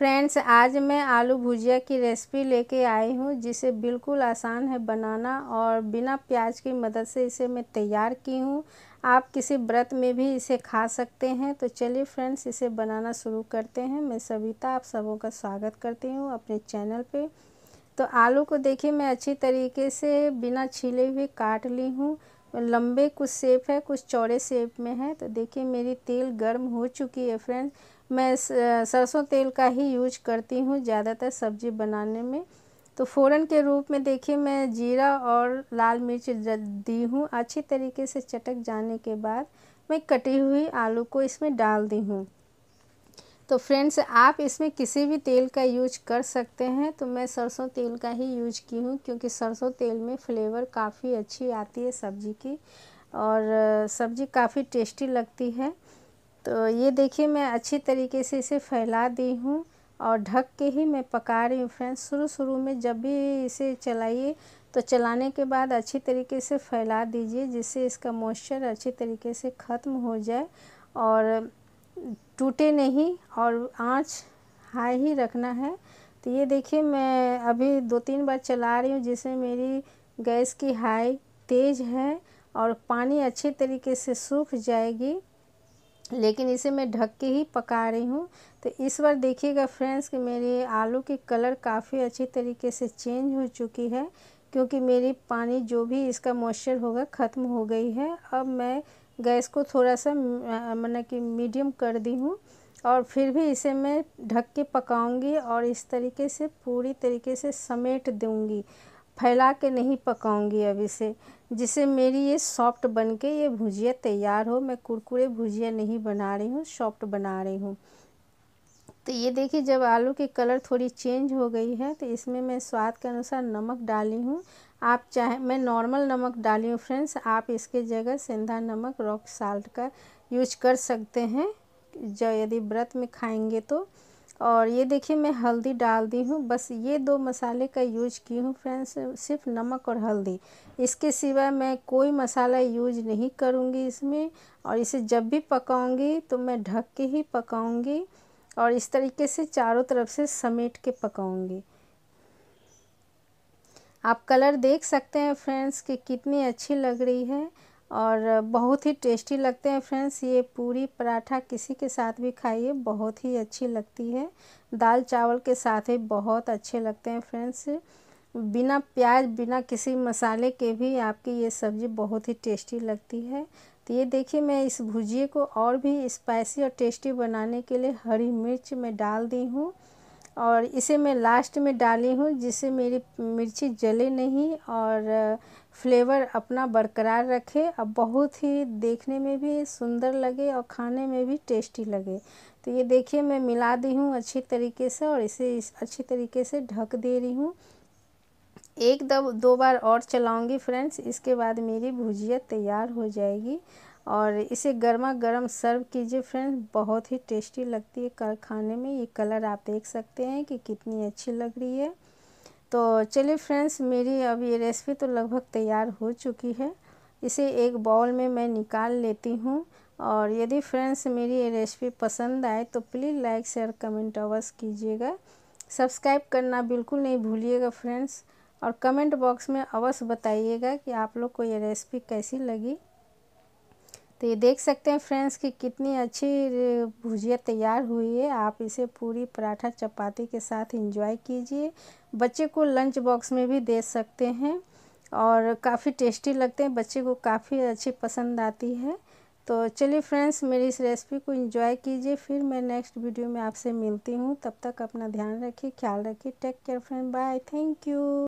friends आज मैं आलू भुजिया की रेसिपी लेके आई हूँ जिसे बिल्कुल आसान है बनाना और बिना प्याज की मदद से इसे मैं तैयार की हूँ आप किसी व्रत में भी इसे खा सकते हैं तो चलिए फ्रेंड्स इसे बनाना शुरू करते हैं मैं सविता आप सबों का स्वागत करती हूँ अपने चैनल पे तो आलू को देखिए मैं अच्छी तरीके से बिना छीले हुए काट ली हूँ लंबे कुछ सेप है कुछ चौड़े सेप में है तो देखिए मेरी तेल गर्म हो चुकी है फ्रेंड्स मैं सरसों तेल का ही यूज करती हूँ ज़्यादातर सब्जी बनाने में तो फ़ौरन के रूप में देखिए मैं जीरा और लाल मिर्च दी हूँ अच्छी तरीके से चटक जाने के बाद मैं कटी हुई आलू को इसमें डाल दी हूँ तो फ्रेंड्स आप इसमें किसी भी तेल का यूज कर सकते हैं तो मैं सरसों तेल का ही यूज की हूँ क्योंकि सरसों तेल में फ्लेवर काफ़ी अच्छी आती है सब्ज़ी की और सब्ज़ी काफ़ी टेस्टी लगती है तो ये देखिए मैं अच्छी तरीके से इसे फैला दी हूँ और ढक के ही मैं पका रही हूँ फ्रेंड्स शुरू शुरू में जब भी इसे चलाइए तो चलाने के बाद अच्छी तरीके से फैला दीजिए जिससे इसका मॉइस्चर अच्छी तरीके से ख़त्म हो जाए और टूटे नहीं और आँच हाई ही रखना है तो ये देखिए मैं अभी दो तीन बार चला रही हूँ जिसमें मेरी गैस की हाई तेज़ है और पानी अच्छे तरीके से सूख जाएगी लेकिन इसे मैं ढक के ही पका रही हूँ तो इस बार देखिएगा फ्रेंड्स कि मेरे आलू के कलर काफ़ी अच्छे तरीके से चेंज हो चुकी है क्योंकि मेरी पानी जो भी इसका मॉइस्चर होगा ख़त्म हो गई है अब मैं गैस को थोड़ा सा मतलब कि मीडियम कर दी हूँ और फिर भी इसे मैं ढक के पकाऊंगी और इस तरीके से पूरी तरीके से समेट दूंगी फैला के नहीं पकाऊंगी अब इसे जिससे मेरी ये सॉफ्ट बन के ये भुजिया तैयार हो मैं कुरकुरे भुजिया नहीं बना रही हूँ सॉफ्ट बना रही हूँ तो ये देखिए जब आलू की कलर थोड़ी चेंज हो गई है तो इसमें मैं स्वाद के अनुसार नमक डाली हूँ आप चाहे मैं नॉर्मल नमक डाली हूँ फ्रेंड्स आप इसके जगह सेंधा नमक रॉक साल्ट का यूज कर सकते हैं जो यदि व्रत में खाएंगे तो और ये देखिए मैं हल्दी डाल दी हूँ बस ये दो मसाले का यूज की हूँ फ्रेंड्स सिर्फ नमक और हल्दी इसके सिवा मैं कोई मसाला यूज नहीं करूँगी इसमें और इसे जब भी पकाऊँगी तो मैं ढक के ही पकाऊँगी और इस तरीके से चारों तरफ से समेट के पकाऊँगी आप कलर देख सकते हैं फ्रेंड्स कि कितनी अच्छी लग रही है और बहुत ही टेस्टी लगते हैं फ्रेंड्स ये पूरी पराठा किसी के साथ भी खाइए बहुत ही अच्छी लगती है दाल चावल के साथ ही बहुत अच्छे लगते हैं फ्रेंड्स बिना प्याज बिना किसी मसाले के भी आपकी ये सब्ज़ी बहुत ही टेस्टी लगती है तो ये देखिए मैं इस भुजिए को और भी स्पाइसी और टेस्टी बनाने के लिए हरी मिर्च मैं डाल दी हूँ और इसे मैं लास्ट में डाली हूँ जिससे मेरी मिर्ची जले नहीं और फ्लेवर अपना बरकरार रखे और बहुत ही देखने में भी सुंदर लगे और खाने में भी टेस्टी लगे तो ये देखिए मैं मिला दी हूँ अच्छी तरीके से और इसे इस अच्छी तरीके से ढक दे रही हूँ एक दो दो बार और चलाऊंगी फ्रेंड्स इसके बाद मेरी भुजिया तैयार हो जाएगी और इसे गर्मा गर्म सर्व कीजिए फ्रेंड्स बहुत ही टेस्टी लगती है कर खाने में ये कलर आप देख सकते हैं कि कितनी अच्छी लग रही है तो चलिए फ्रेंड्स मेरी अब ये रेसिपी तो लगभग तैयार हो चुकी है इसे एक बाउल में मैं निकाल लेती हूँ और यदि फ्रेंड्स मेरी ये रेसिपी पसंद आए तो प्लीज़ लाइक शेयर कमेंट अवश्य कीजिएगा सब्सक्राइब करना बिल्कुल नहीं भूलिएगा फ्रेंड्स और कमेंट बॉक्स में अवश्य बताइएगा कि आप लोग को ये रेसिपी कैसी लगी तो ये देख सकते हैं फ्रेंड्स कि कितनी अच्छी भुजिया तैयार हुई है आप इसे पूरी पराठा चपाती के साथ इंजॉय कीजिए बच्चे को लंच बॉक्स में भी दे सकते हैं और काफ़ी टेस्टी लगते हैं बच्चे को काफ़ी अच्छी पसंद आती है तो चलिए फ्रेंड्स मेरी इस रेसिपी को एंजॉय कीजिए फिर मैं नेक्स्ट वीडियो में आपसे मिलती हूँ तब तक अपना ध्यान रखिए ख्याल रखिए take care friend bye thank you